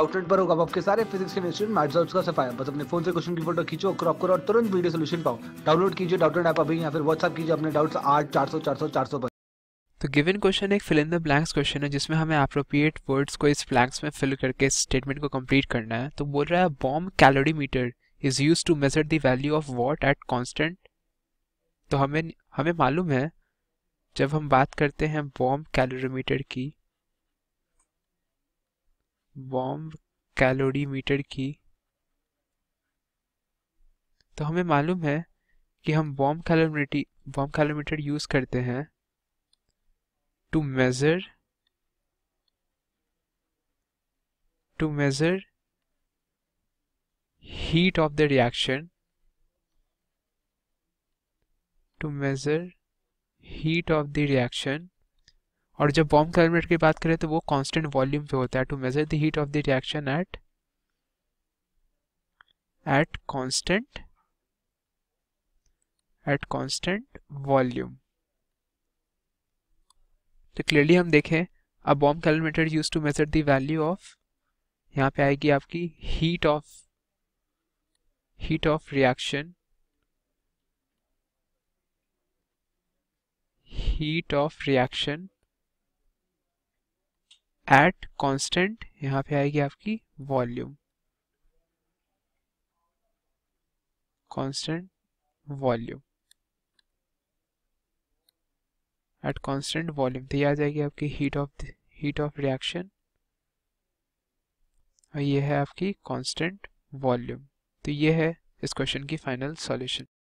outlet पर होगा आपके सारे फिजिक्स केमिस्ट्री मैथ्स और उसका सफाया बस अपने फोन से क्वेश्चन की फोटो खींचो क्रॉप करो और तुरंत वीडियो सोल्यूशन पाओ डाउनलोड कीजिए डाउटलेट ऐप अभी या फिर व्हाट्सअप कीजिए अपने डाउट्स आठ चार सौ चार सौ चार सौ पर तो गिवन क्वेश्चन एक fill in the blanks question है जिसमें हमें अप्रोप्रिएट वर्ड्स को इस ब्लैंक्स में फिल करके स्टेटमेंट को कंप्लीट करना है तो बोल रहा है bomb meter is use to measure the value of what at constant तो हमें हमें मालूम है जब हम बात करते हैं बॉम्ब कैलोरीमीटर की वॉम कैलोरी मीटर की तो हमें मालूम है कि हम वॉम कैलोमीटी वॉम कैलोमीटर यूज़ करते हैं to measure to measure heat of the reaction to major heat of the reaction और जब वॉम कैलमीटर की बात करें तो वो कांस्टेंट वॉल्यूम पे होता है to measure the heat of the reaction at at constant at constant volume तो क्लियरली हम देखें अब bomb calorimeter use to measure the value of यहाँ पे आएगी आपकी heat of heat of reaction heat of reaction at constant यहाँ पे आएगी आपकी volume constant volume at constant volume तो ये आ जाएगी आपकी heat of heat of reaction और ये है आपकी कांस्टेंट वॉल्यूम तो ये है इस क्वेश्चन की फाइनल सॉल्यूशन